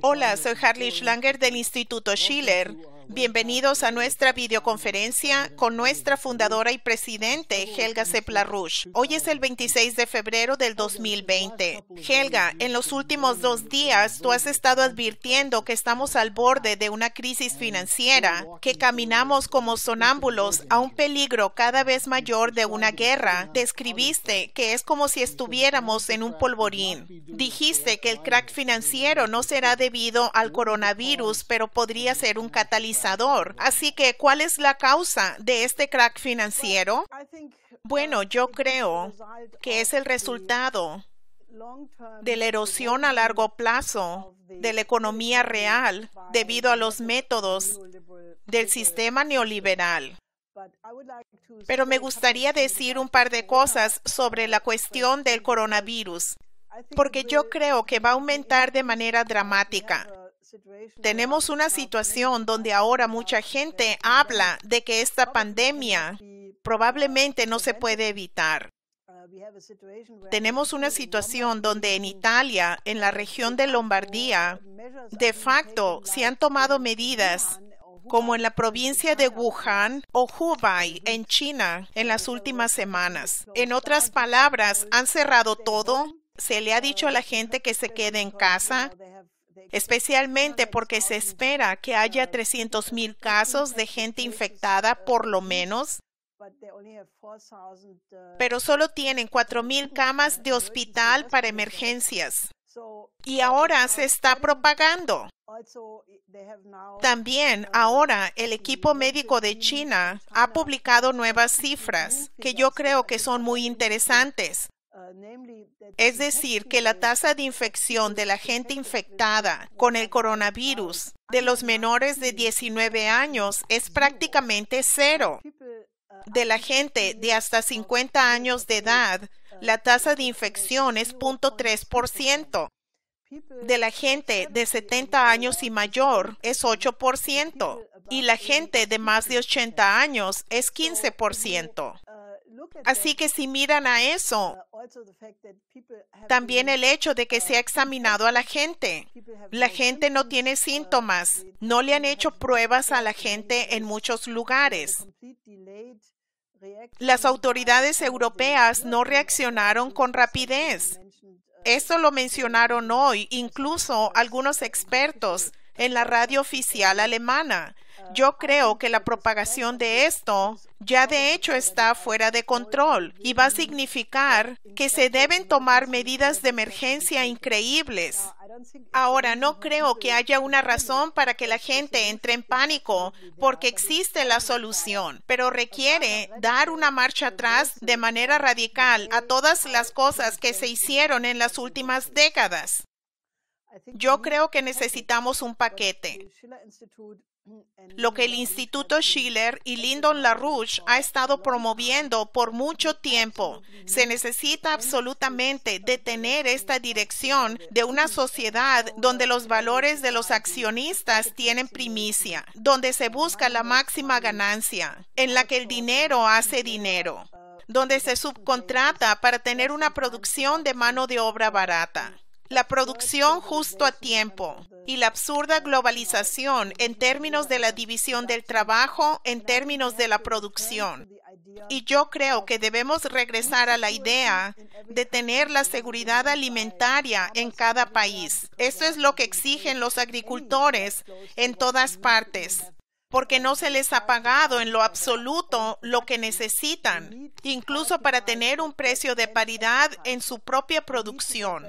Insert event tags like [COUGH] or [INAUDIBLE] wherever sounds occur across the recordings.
Hola, soy Harley Schlanger del Instituto Schiller. Uh, Bienvenidos a nuestra videoconferencia con nuestra fundadora y presidente, Helga Ceplar-Rush. Hoy es el 26 de febrero del 2020. Helga, en los últimos dos días tú has estado advirtiendo que estamos al borde de una crisis financiera, que caminamos como sonámbulos a un peligro cada vez mayor de una guerra. Describiste que es como si estuviéramos en un polvorín. Dijiste que el crack financiero no será debido al coronavirus, pero podría ser un catalizador. Así que, ¿cuál es la causa de este crack financiero? Bueno, yo creo que es el resultado de la erosión a largo plazo de la economía real debido a los métodos del sistema neoliberal. Pero me gustaría decir un par de cosas sobre la cuestión del coronavirus porque yo creo que va a aumentar de manera dramática. Tenemos una situación donde ahora mucha gente habla de que esta pandemia probablemente no se puede evitar. Tenemos una situación donde en Italia, en la región de Lombardía, de facto se han tomado medidas como en la provincia de Wuhan o Hubei en China en las últimas semanas. En otras palabras, han cerrado todo se le ha dicho a la gente que se quede en casa, especialmente porque se espera que haya 300 mil casos de gente infectada por lo menos, pero solo tienen 4.000 mil camas de hospital para emergencias. Y ahora se está propagando. También ahora el equipo médico de China ha publicado nuevas cifras que yo creo que son muy interesantes. Uh, es decir, que la tasa de infección de la gente infectada con el coronavirus de los menores de 19 años es prácticamente cero. De la gente de hasta 50 años de edad, la tasa de infección es 0.3%. De la gente de 70 años y mayor es 8% y la gente de más de 80 años es 15%. Así que si miran a eso, uh, también el hecho de que uh, se ha examinado a la gente. La gente no tiene uh, síntomas, no le han hecho pruebas a la gente en muchos lugares. Las autoridades europeas no reaccionaron con rapidez. Eso lo mencionaron hoy incluso algunos expertos en la radio oficial alemana yo creo que la propagación de esto ya de hecho está fuera de control y va a significar que se deben tomar medidas de emergencia increíbles. Ahora, no creo que haya una razón para que la gente entre en pánico, porque existe la solución, pero requiere dar una marcha atrás de manera radical a todas las cosas que se hicieron en las últimas décadas. Yo creo que necesitamos un paquete lo que el Instituto Schiller y Lyndon LaRouche ha estado promoviendo por mucho tiempo. Se necesita absolutamente detener esta dirección de una sociedad donde los valores de los accionistas tienen primicia, donde se busca la máxima ganancia, en la que el dinero hace dinero donde se subcontrata para tener una producción de mano de obra barata la producción justo a tiempo y la absurda globalización en términos de la división del trabajo, en términos de la producción. Y yo creo que debemos regresar a la idea de tener la seguridad alimentaria en cada país. Eso es lo que exigen los agricultores en todas partes porque no se les ha pagado en lo absoluto lo que necesitan, incluso para tener un precio de paridad en su propia producción.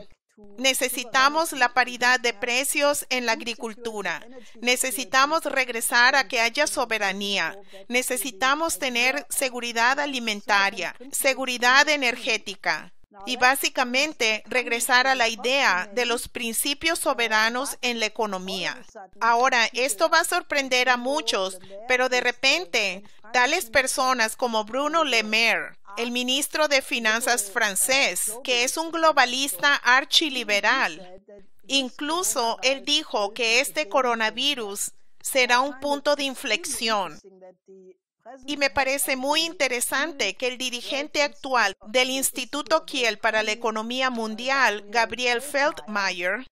Necesitamos la paridad de precios en la agricultura. Necesitamos regresar a que haya soberanía. Necesitamos tener seguridad alimentaria, seguridad energética y básicamente regresar a la idea de los principios soberanos en la economía. Ahora, esto va a sorprender a muchos, pero de repente, tales personas como Bruno Le Maire, ah, el ministro de Finanzas francés, que es un globalista archiliberal, incluso él dijo que este coronavirus será un punto de inflexión y me parece muy interesante que el dirigente actual del Instituto Kiel para la Economía Mundial, Gabriel Feldmayer,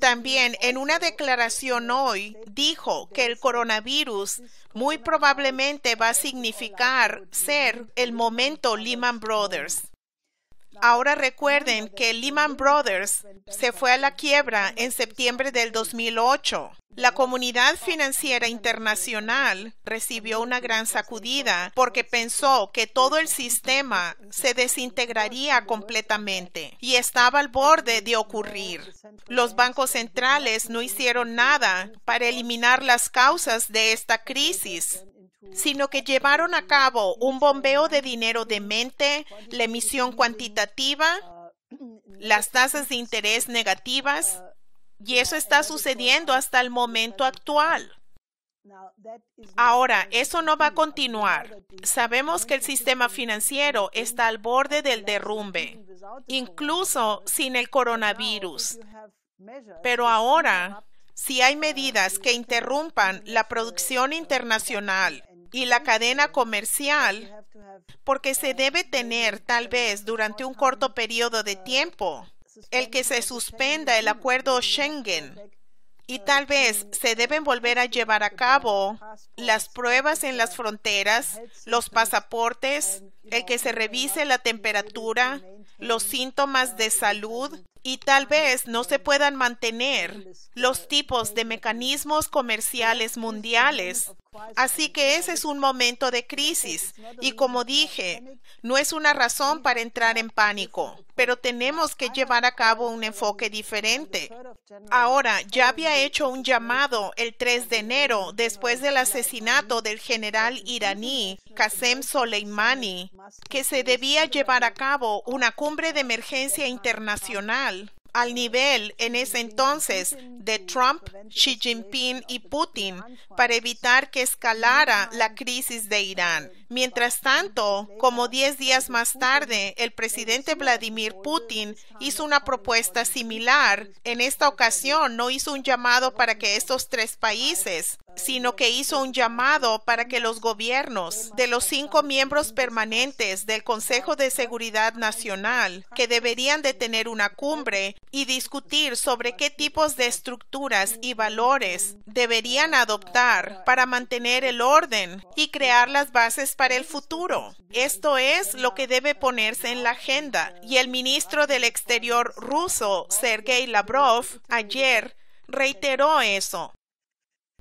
también en una declaración hoy dijo que el coronavirus muy probablemente va a significar ser el momento Lehman Brothers. Ahora recuerden que Lehman Brothers se fue a la quiebra en septiembre del 2008. La comunidad financiera internacional recibió una gran sacudida porque pensó que todo el sistema se desintegraría completamente y estaba al borde de ocurrir. Los bancos centrales no hicieron nada para eliminar las causas de esta crisis sino que llevaron a cabo un bombeo de dinero de mente, la emisión cuantitativa, las tasas de interés negativas, y eso está sucediendo hasta el momento actual. Ahora, eso no va a continuar. Sabemos que el sistema financiero está al borde del derrumbe, incluso sin el coronavirus. Pero ahora, si hay medidas que interrumpan la producción internacional y la cadena comercial, porque se debe tener tal vez durante un corto periodo de tiempo el que se suspenda el acuerdo Schengen y tal vez se deben volver a llevar a cabo las pruebas en las fronteras, los pasaportes el que se revise la temperatura, los síntomas de salud y tal vez no se puedan mantener los tipos de mecanismos comerciales mundiales. Así que ese es un momento de crisis y como dije, no es una razón para entrar en pánico, pero tenemos que llevar a cabo un enfoque diferente. Ahora, ya había hecho un llamado el 3 de enero después del asesinato del general iraní Qasem Soleimani que se debía llevar a cabo una cumbre de emergencia internacional al nivel en ese entonces de Trump, Xi Jinping y Putin para evitar que escalara la crisis de Irán. Mientras tanto, como diez días más tarde, el presidente Vladimir Putin hizo una propuesta similar. En esta ocasión, no hizo un llamado para que estos tres países sino que hizo un llamado para que los gobiernos de los cinco miembros permanentes del Consejo de Seguridad Nacional, que deberían de tener una cumbre y discutir sobre qué tipos de estructuras y valores deberían adoptar para mantener el orden y crear las bases para el futuro. Esto es lo que debe ponerse en la agenda. Y el ministro del Exterior ruso, Sergei Lavrov, ayer reiteró eso.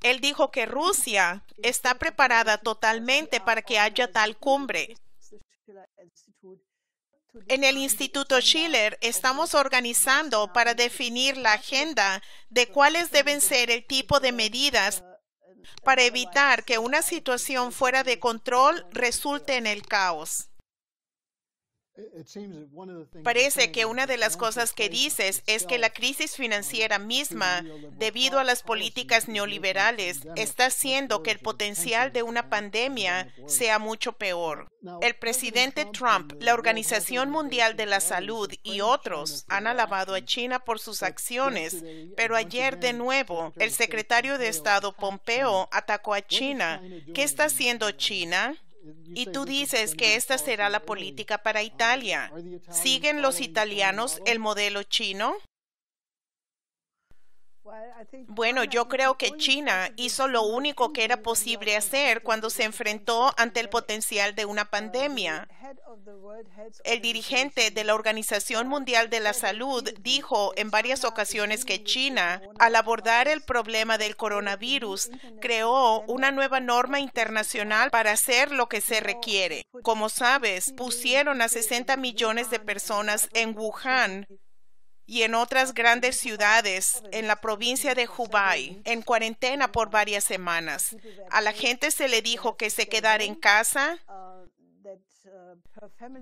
Él dijo que Rusia está preparada totalmente para que haya tal cumbre. En el Instituto Schiller estamos organizando para definir la agenda de cuáles deben ser el tipo de medidas para evitar que una situación fuera de control resulte en el caos. Parece que una de las cosas que dices es que la crisis um, financiera misma, debido a las políticas neoliberales, está haciendo que el potencial de una pandemia sea mucho peor. El presidente Trump, la Organización Mundial de la Salud y otros han alabado a China por sus acciones, pero ayer de nuevo el secretario de Estado Pompeo atacó a China. ¿Qué está haciendo China? Y tú dices que esta será la política para Italia. ¿Siguen los italianos el modelo chino? Bueno, yo creo que China hizo lo único que era posible hacer cuando se enfrentó ante el potencial de una pandemia. El dirigente de la Organización Mundial de la Salud dijo en varias ocasiones que China, al abordar el problema del coronavirus, creó una nueva norma internacional para hacer lo que se requiere. Como sabes, pusieron a 60 millones de personas en Wuhan y en otras grandes ciudades en la provincia de Hubei en cuarentena por varias semanas. A la gente se le dijo que se quedara en casa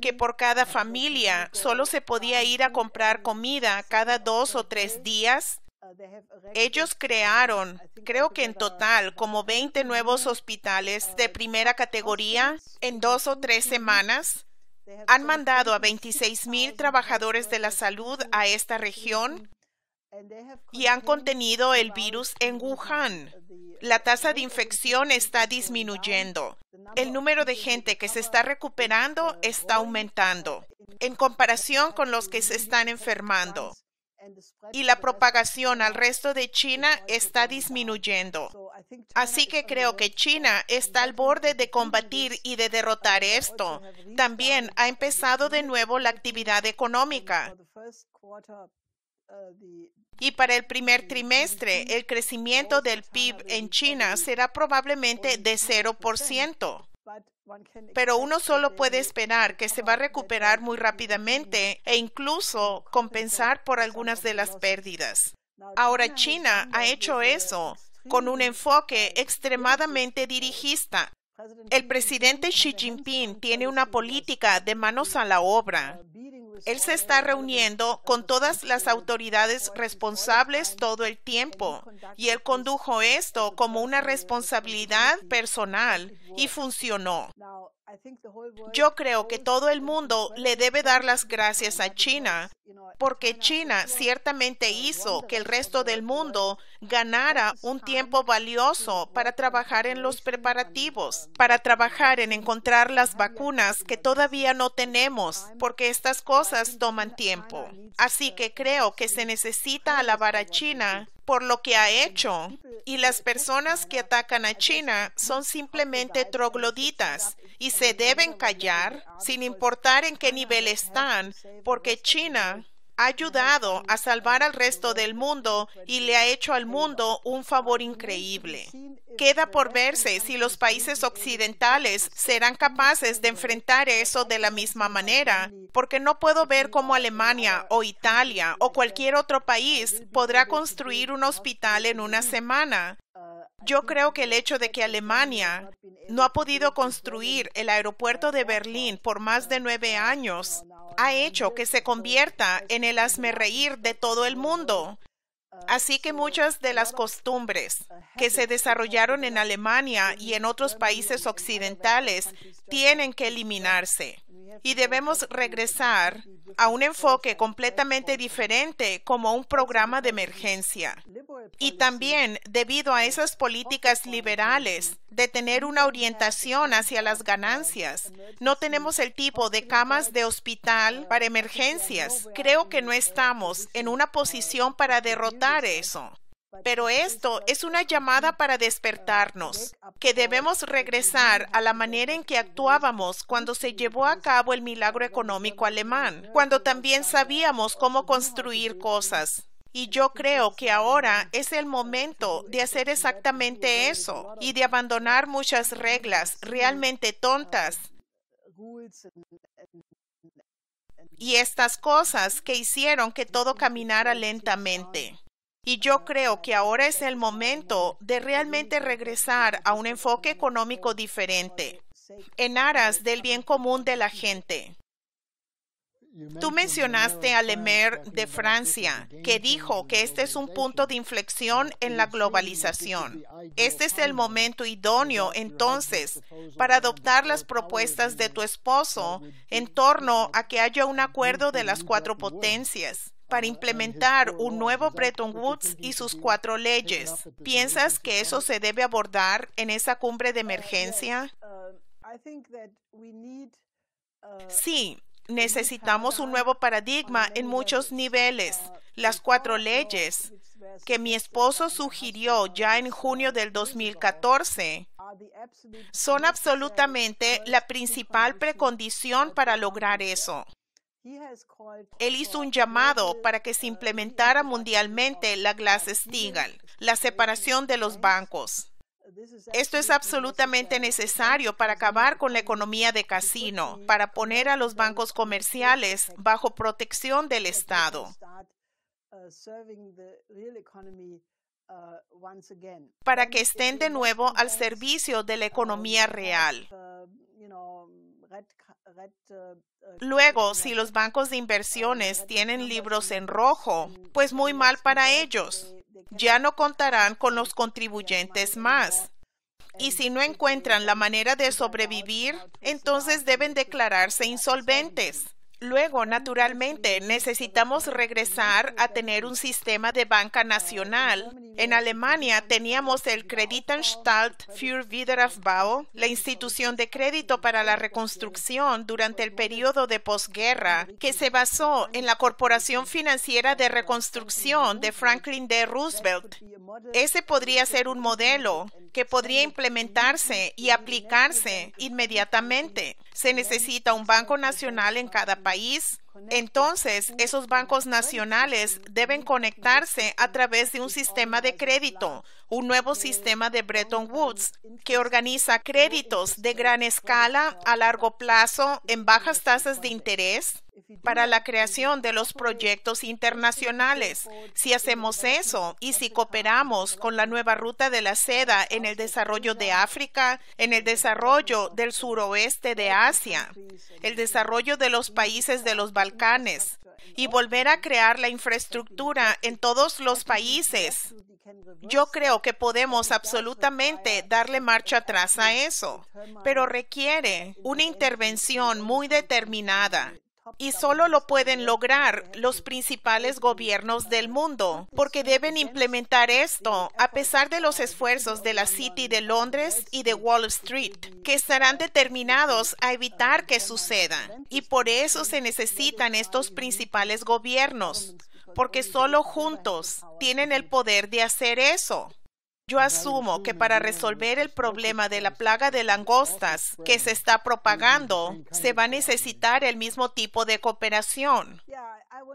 que por cada familia solo se podía ir a comprar comida cada dos o tres días. Ellos crearon, creo que en total, como 20 nuevos hospitales de primera categoría en dos o tres semanas han mandado a 26,000 [LAUGHS] mil trabajadores de la salud a esta región y han contenido el virus en Wuhan. La tasa de infección está disminuyendo. El número de gente que se está recuperando está aumentando en comparación con los que se están enfermando y la propagación al resto de China está disminuyendo. Así que creo que China está al borde de combatir y de derrotar esto. También ha empezado de nuevo la actividad económica. Uh, y para el primer trimestre, el crecimiento del PIB en China será probablemente de 0%. Pero uno solo puede esperar que se va a recuperar muy rápidamente e incluso compensar por algunas de las pérdidas. Ahora China ha hecho eso con un enfoque extremadamente dirigista. El presidente Xi Jinping tiene una política de manos a la obra él se está reuniendo con todas las autoridades responsables todo el tiempo y él condujo esto como una responsabilidad personal y funcionó. Yo creo que todo el mundo le debe dar las gracias a China, porque China ciertamente hizo que el resto del mundo ganara un tiempo valioso para trabajar en los preparativos, para trabajar en encontrar las vacunas que todavía no tenemos, porque estas cosas toman tiempo. Así que creo que se necesita alabar a China por lo que ha hecho. Y las personas que atacan a China son simplemente trogloditas y se deben callar sin importar en qué nivel están, porque China ha ayudado a salvar al resto del mundo y le ha hecho al mundo un favor increíble. Queda por verse si los países occidentales serán capaces de enfrentar eso de la misma manera, porque no puedo ver cómo Alemania o Italia o cualquier otro país podrá construir un hospital en una semana. Yo creo que el hecho de que Alemania no ha podido construir el aeropuerto de Berlín por más de nueve años ha hecho que se convierta en el asmerreír de todo el mundo. Ah, Así que muchas de las costumbres que se desarrollaron en Alemania y en otros países occidentales tienen que eliminarse y debemos regresar a un enfoque completamente diferente como un programa de emergencia. Y también debido a esas políticas liberales de tener una orientación hacia las ganancias, no tenemos el tipo de camas de hospital para emergencias. Creo que no estamos en una posición para derrotar eso. Pero esto es una llamada para despertarnos, que debemos regresar a la manera en que actuábamos cuando se llevó a cabo el milagro económico alemán, cuando también sabíamos cómo construir cosas. Y yo creo que ahora es el momento de hacer exactamente eso y de abandonar muchas reglas realmente tontas y estas cosas que hicieron que todo caminara lentamente. Y yo creo que ahora es el momento de realmente regresar a un enfoque económico diferente en aras del bien común de la gente. Tú mencionaste a Maire de Francia, que dijo que este es un punto de inflexión en la globalización. Este es el momento idóneo, entonces, para adoptar las propuestas de tu esposo en torno a que haya un acuerdo de las cuatro potencias para implementar un nuevo Bretton Woods y sus cuatro leyes. ¿Piensas que eso se debe abordar en esa cumbre de emergencia? Sí, necesitamos un nuevo paradigma en muchos niveles. Las cuatro leyes que mi esposo sugirió ya en junio del 2014 son absolutamente la principal precondición para lograr eso. Él hizo un llamado para que se implementara mundialmente la Glass-Steagall, la separación de los bancos. Esto es absolutamente necesario para acabar con la economía de casino, para poner a los bancos comerciales bajo protección del Estado. Uh, Uh, para que estén de nuevo al servicio de la economía real. Luego, si los bancos de uh, inversiones tienen libros en rojo, pues muy mal para ellos. Ya no contarán con los contribuyentes más. Y si no encuentran la manera de sobrevivir, entonces deben declararse insolventes. Luego, naturalmente, necesitamos regresar a tener un sistema de banca nacional. En Alemania teníamos el Kreditanstalt für Wiederaufbau, la institución de crédito para la reconstrucción durante el periodo de posguerra, que se basó en la Corporación Financiera de Reconstrucción de Franklin D. Roosevelt. Ese podría ser un modelo que podría implementarse y aplicarse inmediatamente. Se necesita un banco nacional en cada país país Entonces, esos bancos nacionales deben conectarse a través de un sistema de crédito, un nuevo sistema de Bretton Woods que organiza créditos de gran escala a largo plazo en bajas tasas de interés para la creación de los proyectos internacionales. Si hacemos eso y si cooperamos con la nueva ruta de la seda en el desarrollo de África, en el desarrollo del suroeste de Asia, el desarrollo de los países de los Balcanes, y volver a crear la infraestructura en todos los países. Yo creo que podemos absolutamente darle marcha atrás a eso, pero requiere una intervención muy determinada y solo lo pueden lograr los principales gobiernos del mundo, porque deben implementar esto a pesar de los esfuerzos de la City de Londres y de Wall Street, que estarán determinados a evitar que suceda. Y por eso se necesitan estos principales gobiernos, porque solo juntos tienen el poder de hacer eso. Yo asumo que para resolver el problema de la plaga de langostas que se está propagando, se va a necesitar el mismo tipo de cooperación.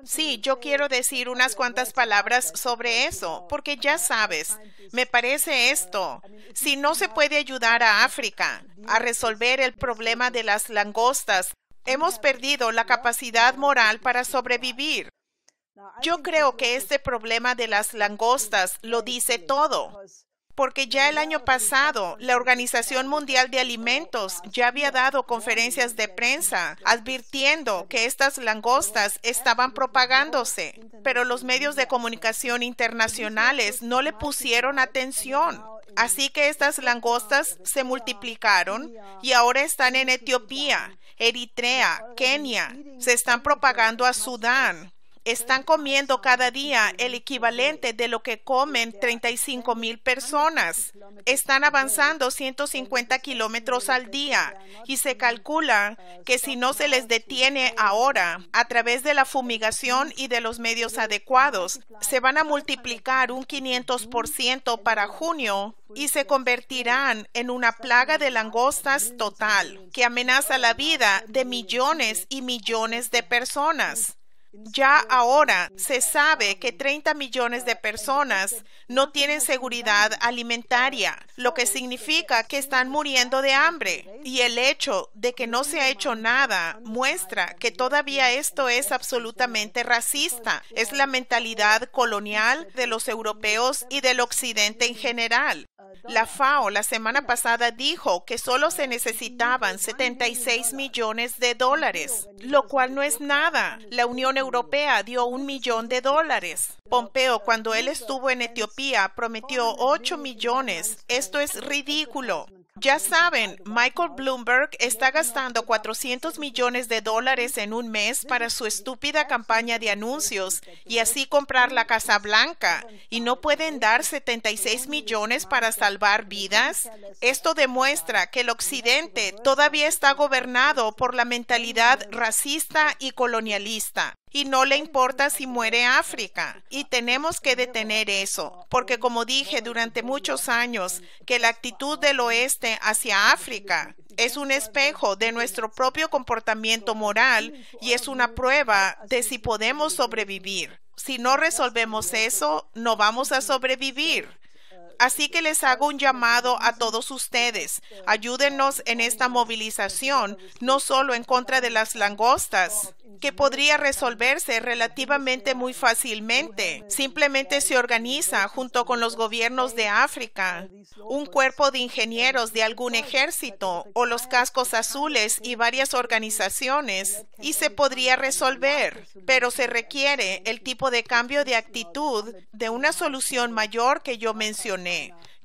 Sí, yo quiero decir unas cuantas palabras sobre eso, porque ya sabes, me parece esto. Si no se puede ayudar a África a resolver el problema de las langostas, hemos perdido la capacidad moral para sobrevivir. Yo creo que este problema de las langostas lo dice todo, porque ya el año pasado la Organización Mundial de Alimentos ya había dado conferencias de prensa advirtiendo que estas langostas estaban propagándose, pero los medios de comunicación internacionales no le pusieron atención. Así que estas langostas se multiplicaron y ahora están en Etiopía, Eritrea, Kenia, se están propagando a Sudán, están comiendo cada día el equivalente de lo que comen 35 mil personas. Están avanzando 150 kilómetros al día y se calcula que si no se les detiene ahora a través de la fumigación y de los medios adecuados, se van a multiplicar un 500% para junio y se convertirán en una plaga de langostas total que amenaza la vida de millones y millones de personas. Ya ahora se sabe que 30 millones de personas no tienen seguridad alimentaria, lo que significa que están muriendo de hambre. Y el hecho de que no se ha hecho nada muestra que todavía esto es absolutamente racista. Es la mentalidad colonial de los europeos y del occidente en general. La FAO la semana pasada dijo que solo se necesitaban 76 millones de dólares, lo cual no es nada. La Unión Europea dio un millón de dólares. Pompeo, cuando él estuvo en Etiopía, prometió 8 millones. Esto es ridículo. Ya saben, Michael Bloomberg está gastando 400 millones de dólares en un mes para su estúpida campaña de anuncios y así comprar la Casa Blanca. ¿Y no pueden dar 76 millones para salvar vidas? Esto demuestra que el Occidente todavía está gobernado por la mentalidad racista y colonialista y no le importa si muere África. Y tenemos que detener eso, porque como dije durante muchos años, que la actitud del oeste hacia África es un espejo de nuestro propio comportamiento moral y es una prueba de si podemos sobrevivir. Si no resolvemos eso, no vamos a sobrevivir. Así que les hago un llamado a todos ustedes. Ayúdenos en esta movilización, no solo en contra de las langostas, que podría resolverse relativamente muy fácilmente. Simplemente se organiza junto con los gobiernos de África, un cuerpo de ingenieros de algún ejército o los cascos azules y varias organizaciones y se podría resolver, pero se requiere el tipo de cambio de actitud de una solución mayor que yo mencioné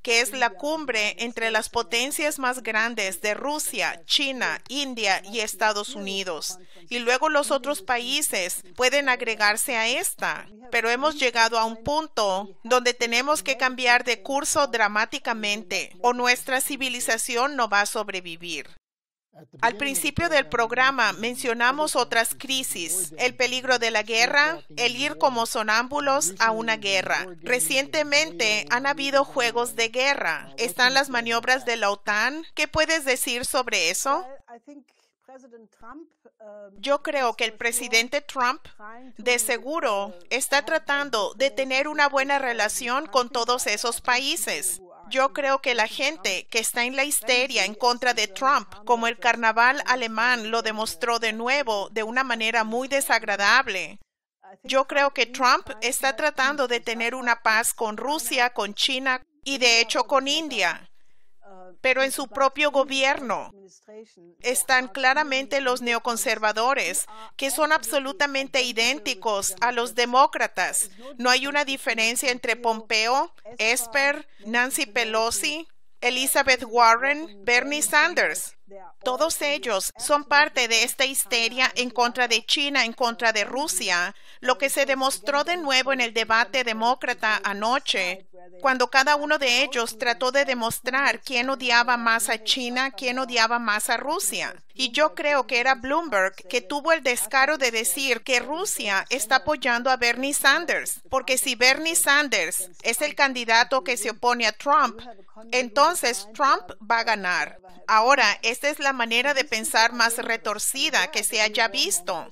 que es la cumbre entre las potencias más grandes de Rusia, China, India y Estados Unidos. Y luego los otros países pueden agregarse a esta. Pero hemos llegado a un punto donde tenemos que cambiar de curso dramáticamente o nuestra civilización no va a sobrevivir. Al principio del programa mencionamos otras crisis, el peligro de la guerra, el ir como sonámbulos a una guerra. Recientemente han habido juegos de guerra. ¿Están las maniobras de la OTAN? ¿Qué puedes decir sobre eso? Um, Yo creo que el presidente Trump de seguro está tratando de tener una buena relación con todos esos países. Yo creo que la gente que está en la histeria en contra de Trump, como el carnaval alemán lo demostró de nuevo de una manera muy desagradable. Yo creo que Trump está tratando de tener una paz con Rusia, con China y de hecho con India pero en su propio gobierno están claramente los neoconservadores, que son absolutamente idénticos a los demócratas. No hay una diferencia entre Pompeo, Esper, Nancy Pelosi, Elizabeth Warren, Bernie Sanders. Todos ellos son parte de esta histeria en contra de China, en contra de Rusia, lo que se demostró de nuevo en el debate demócrata anoche, cuando cada uno de ellos trató de demostrar quién odiaba más a China, quién odiaba más a Rusia. Y yo creo que era Bloomberg que tuvo el descaro de decir que Rusia está apoyando a Bernie Sanders, porque si Bernie Sanders es el candidato que se opone a Trump, entonces Trump va a ganar. Ahora, esta es la manera de pensar más retorcida que se haya visto.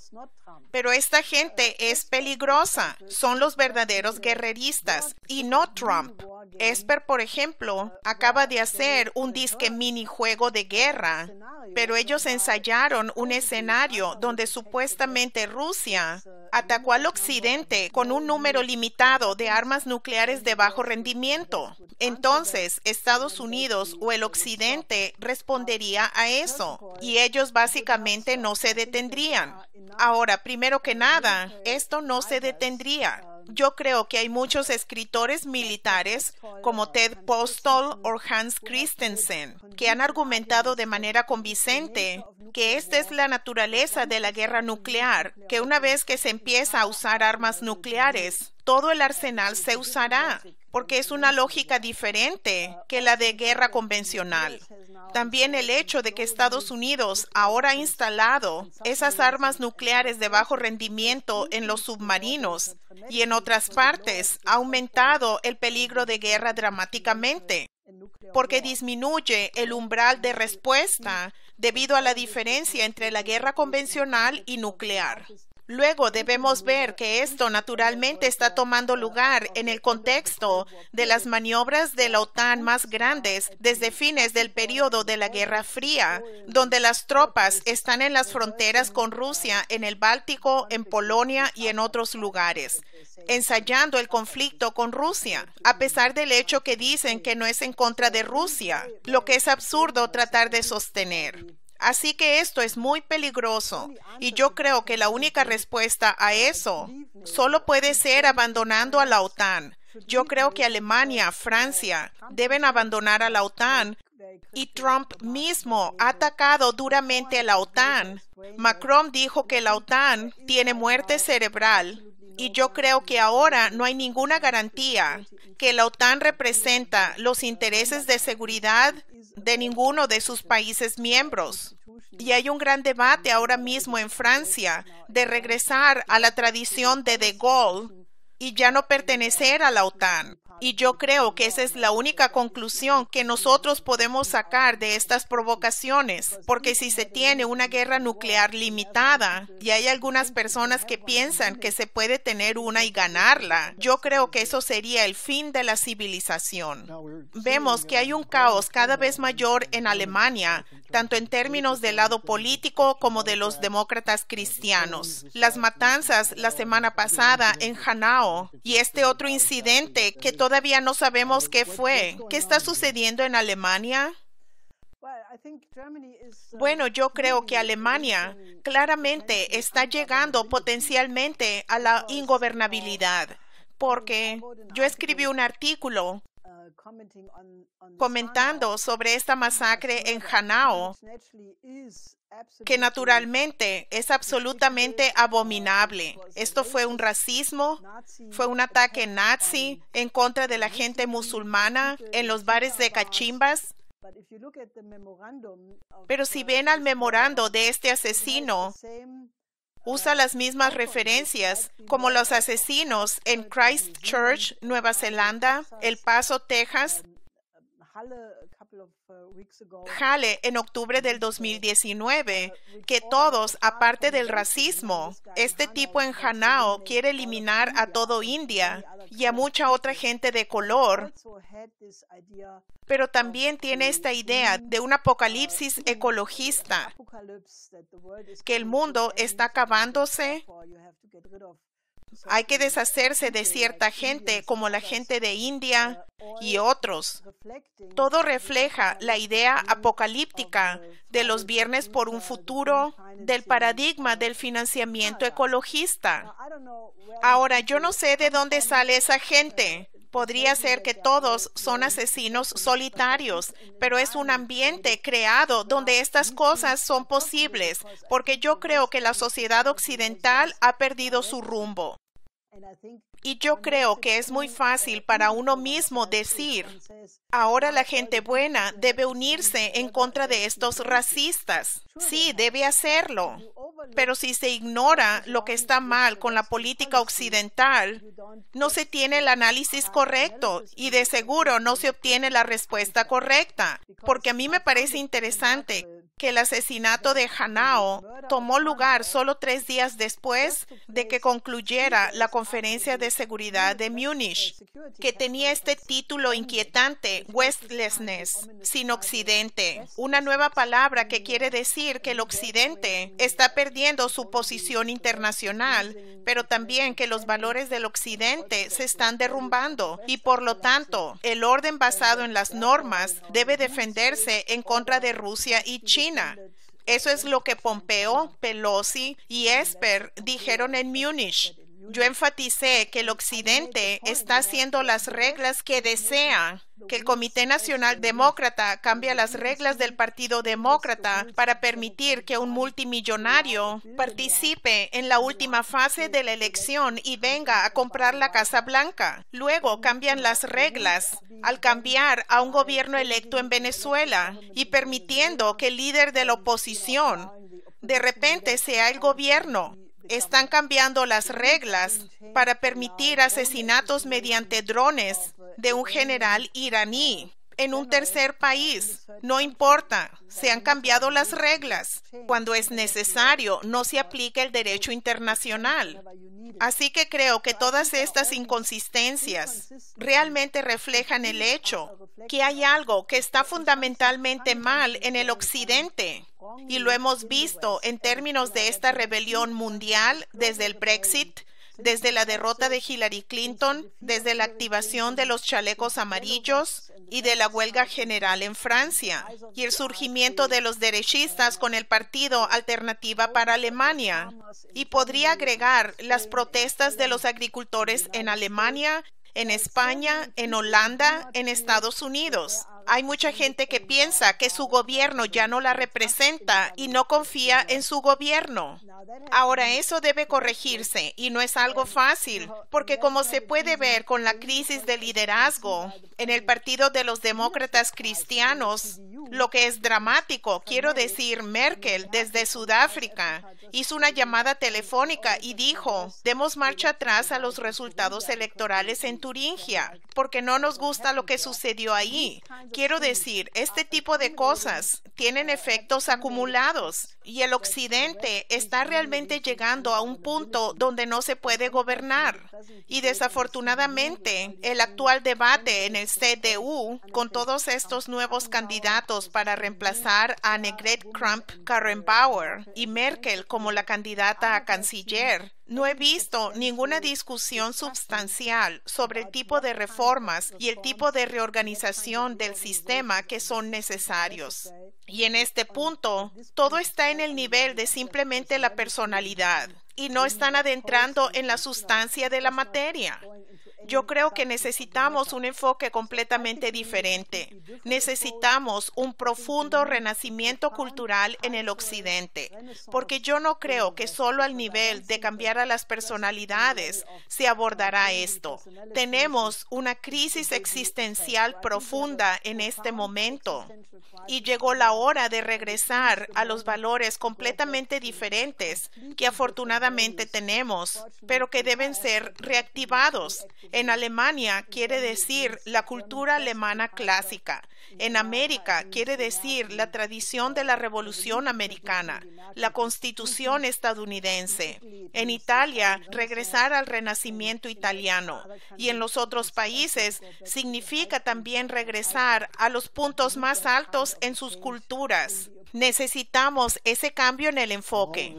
Pero esta gente es peligrosa, son los verdaderos guerreristas y no Trump. Esper, por ejemplo, acaba de hacer un disque minijuego de guerra, pero ellos ensayaron un escenario donde supuestamente Rusia atacó al occidente con un número limitado de armas nucleares de bajo rendimiento. Entonces, Estados Unidos o el occidente respondería a eso y ellos básicamente no se detendrían. Ahora, primero primero que nada, esto no se detendría. Yo creo que hay muchos escritores militares como Ted Postol o Hans Christensen que han argumentado de manera convincente que esta es la naturaleza de la guerra nuclear, que una vez que se empieza a usar armas nucleares, todo el arsenal se usará porque es una lógica diferente que la de guerra convencional. También el hecho de que Estados Unidos ahora ha instalado esas armas nucleares de bajo rendimiento en los submarinos y en otras partes ha aumentado el peligro de guerra dramáticamente porque disminuye el umbral de respuesta debido a la diferencia entre la guerra convencional y nuclear. Luego debemos ver que esto naturalmente está tomando lugar en el contexto de las maniobras de la OTAN más grandes desde fines del periodo de la Guerra Fría, donde las tropas están en las fronteras con Rusia, en el Báltico, en Polonia y en otros lugares, ensayando el conflicto con Rusia, a pesar del hecho que dicen que no es en contra de Rusia, lo que es absurdo tratar de sostener. Así que esto es muy peligroso y yo creo que la única respuesta a eso solo puede ser abandonando a la OTAN. Yo creo que Alemania, Francia deben abandonar a la OTAN y Trump mismo ha atacado duramente a la OTAN. Macron dijo que la OTAN tiene muerte cerebral y yo creo que ahora no hay ninguna garantía que la OTAN representa los intereses de seguridad de ninguno de sus países miembros. Y hay un gran debate ahora mismo en Francia de regresar a la tradición de De Gaulle y ya no pertenecer a la OTAN. Y yo creo que esa es la única conclusión que nosotros podemos sacar de estas provocaciones, porque si se tiene una guerra nuclear limitada y hay algunas personas que piensan que se puede tener una y ganarla, yo creo que eso sería el fin de la civilización. Vemos que hay un caos cada vez mayor en Alemania, tanto en términos del lado político como de los demócratas cristianos. Las matanzas la semana pasada en Hanau y este otro incidente que todavía no sabemos qué fue. ¿Qué está sucediendo en Alemania? Uh, bueno, yo creo que Alemania claramente está llegando potencialmente a la ingobernabilidad, porque yo escribí un artículo Uh, comentando sobre esta masacre en Hanao, que naturalmente es absolutamente uh, abominable. Esto fue un racismo, fue un ataque nazi en contra de la gente musulmana en los bares de cachimbas. Pero si ven al memorando de este asesino, usa las mismas referencias como los asesinos en Christchurch, Nueva Zelanda, El Paso, Texas, Halle en octubre del 2019, que todos, aparte del racismo, este tipo en Hanao quiere eliminar a todo India y a mucha otra gente de color, pero también tiene esta idea de un apocalipsis ecologista, que el mundo está acabándose hay que deshacerse de cierta gente, como la gente de India y otros. Todo refleja la idea apocalíptica de los viernes por un futuro, del paradigma del financiamiento ecologista. Ahora, yo no sé de dónde sale esa gente. Podría ser que todos son asesinos solitarios, pero es un ambiente creado donde estas cosas son posibles, porque yo creo que la sociedad occidental ha perdido su rumbo. Y yo creo que es muy fácil para uno mismo decir, ahora la gente buena debe unirse en contra de estos racistas. Sí, debe hacerlo. Pero si se ignora lo que está mal con la política occidental, no se tiene el análisis correcto y de seguro no se obtiene la respuesta correcta. Porque a mí me parece interesante el asesinato de Hanao tomó lugar solo tres días después de que concluyera la conferencia de seguridad de Múnich, que tenía este título inquietante, Westlessness, sin Occidente, una nueva palabra que quiere decir que el Occidente está perdiendo su posición internacional, pero también que los valores del Occidente se están derrumbando y por lo tanto el orden basado en las normas debe defenderse en contra de Rusia y China eso es lo que Pompeo, Pelosi y Esper dijeron en Múnich. Yo enfaticé que el Occidente está haciendo las reglas que desea. que el Comité Nacional Demócrata cambia las reglas del Partido Demócrata para permitir que un multimillonario participe en la última fase de la elección y venga a comprar la Casa Blanca. Luego cambian las reglas al cambiar a un gobierno electo en Venezuela y permitiendo que el líder de la oposición de repente sea el gobierno están cambiando las reglas para permitir asesinatos mediante drones de un general iraní en un tercer país. No importa, se han cambiado las reglas. Cuando es necesario, no se aplica el derecho internacional. Así que creo que todas estas inconsistencias realmente reflejan el hecho que hay algo que está fundamentalmente mal en el Occidente. Y lo hemos visto en términos de esta rebelión mundial desde el Brexit desde la derrota de Hillary Clinton, desde la activación de los chalecos amarillos y de la huelga general en Francia, y el surgimiento de los derechistas con el Partido Alternativa para Alemania. Y podría agregar las protestas de los agricultores en Alemania, en España, en Holanda, en Estados Unidos. Hay mucha gente que piensa que su gobierno ya no la representa y no confía en su gobierno. Ahora eso debe corregirse y no es algo fácil, porque como se puede ver con la crisis de liderazgo en el Partido de los Demócratas Cristianos, lo que es dramático, quiero decir, Merkel desde Sudáfrica hizo una llamada telefónica y dijo, demos marcha atrás a los resultados electorales en Turingia, porque no nos gusta lo que sucedió ahí. Quiero decir, este tipo de cosas tienen efectos acumulados y el Occidente está realmente llegando a un punto donde no se puede gobernar. Y desafortunadamente, el actual debate en el CDU con todos estos nuevos candidatos para reemplazar a Negret Crump, Karen Bauer y Merkel como la candidata a canciller no he visto ninguna discusión sustancial sobre el tipo de reformas y el tipo de reorganización del sistema que son necesarios. Y en este punto, todo está en el nivel de simplemente la personalidad y no están adentrando en la sustancia de la materia. Yo creo que necesitamos un enfoque completamente diferente. Necesitamos un profundo renacimiento cultural en el Occidente, porque yo no creo que solo al nivel de cambiar a las personalidades se abordará esto. Tenemos una crisis existencial profunda en este momento y llegó la hora de regresar a los valores completamente diferentes que afortunadamente tenemos, pero que deben ser reactivados en Alemania quiere decir la cultura alemana clásica en América quiere decir la tradición de la Revolución Americana, la Constitución estadounidense, en Italia regresar al Renacimiento italiano y en los otros países significa también regresar a los puntos más altos en sus culturas. Necesitamos ese cambio en el enfoque.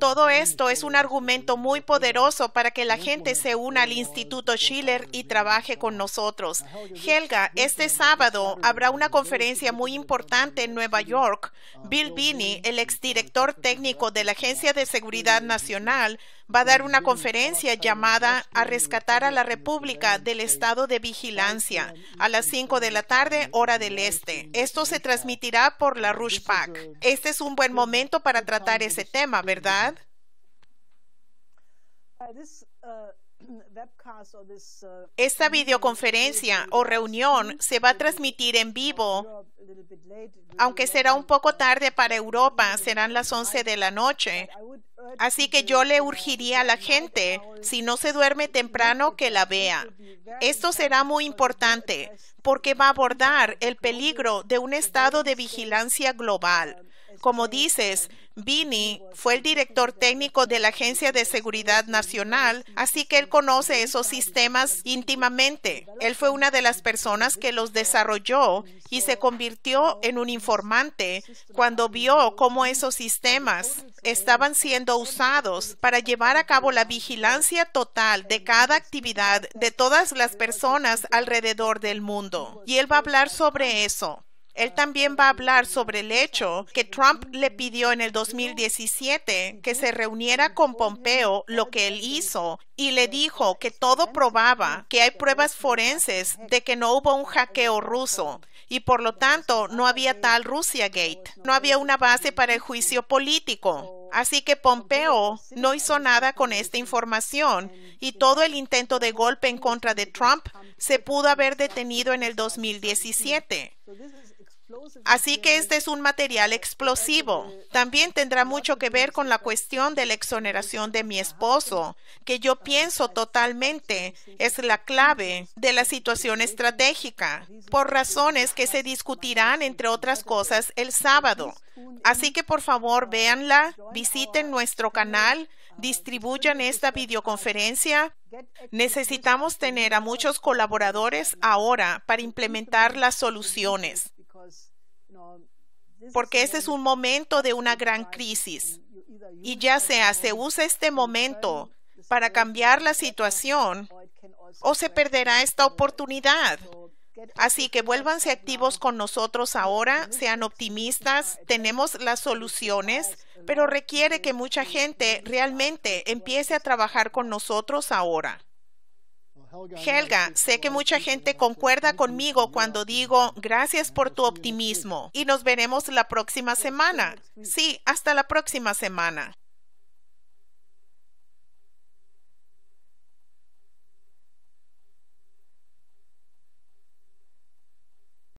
Todo esto es un argumento muy poderoso para que la gente se una al Instituto Schiller y trabaje con nosotros. Helga este sábado habrá una conferencia muy importante en Nueva York. Bill Binney, el exdirector técnico de la Agencia de Seguridad Nacional, va a dar una conferencia llamada A rescatar a la República del estado de vigilancia a las 5 de la tarde, hora del este. Esto se transmitirá por la Rush Pack. Este es un buen momento para tratar ese tema, ¿verdad? Uh, Uh, Esta videoconferencia o reunión se va a transmitir en vivo, aunque será un poco tarde para Europa, serán las 11 de la noche. Así que yo le urgiría a la gente, si no se duerme temprano, que la vea. Esto será muy importante porque va a abordar el peligro de un estado de vigilancia global. Uh, Como dices, Vini fue el director técnico de la Agencia de Seguridad Nacional, así que él conoce esos sistemas íntimamente. Él fue una de las personas que los desarrolló y se convirtió en un informante cuando vio cómo esos sistemas estaban siendo usados para llevar a cabo la vigilancia total de cada actividad de todas las personas alrededor del mundo. Y él va a hablar sobre eso. Él también va a hablar sobre el hecho que Trump le pidió en el 2017 que se reuniera con Pompeo, lo que él hizo, y le dijo que todo probaba que hay pruebas forenses de que no hubo un hackeo ruso y por lo tanto no había tal Rusia Gate, no había una base para el juicio político. Así que Pompeo no hizo nada con esta información y todo el intento de golpe en contra de Trump se pudo haber detenido en el 2017. Así que este es un material explosivo. También tendrá mucho que ver con la cuestión de la exoneración de mi esposo, que yo pienso totalmente es la clave de la situación estratégica, por razones que se discutirán, entre otras cosas, el sábado. Así que por favor, véanla, visiten nuestro canal, distribuyan esta videoconferencia. Necesitamos tener a muchos colaboradores ahora para implementar las soluciones porque este es un momento de una gran crisis. Y ya sea se usa este momento para cambiar la situación o se perderá esta oportunidad. Así que vuélvanse activos con nosotros ahora, sean optimistas, tenemos las soluciones, pero requiere que mucha gente realmente empiece a trabajar con nosotros ahora. Helga, sé que mucha gente concuerda conmigo cuando digo gracias por tu optimismo y nos veremos la próxima semana. Sí, hasta la próxima semana.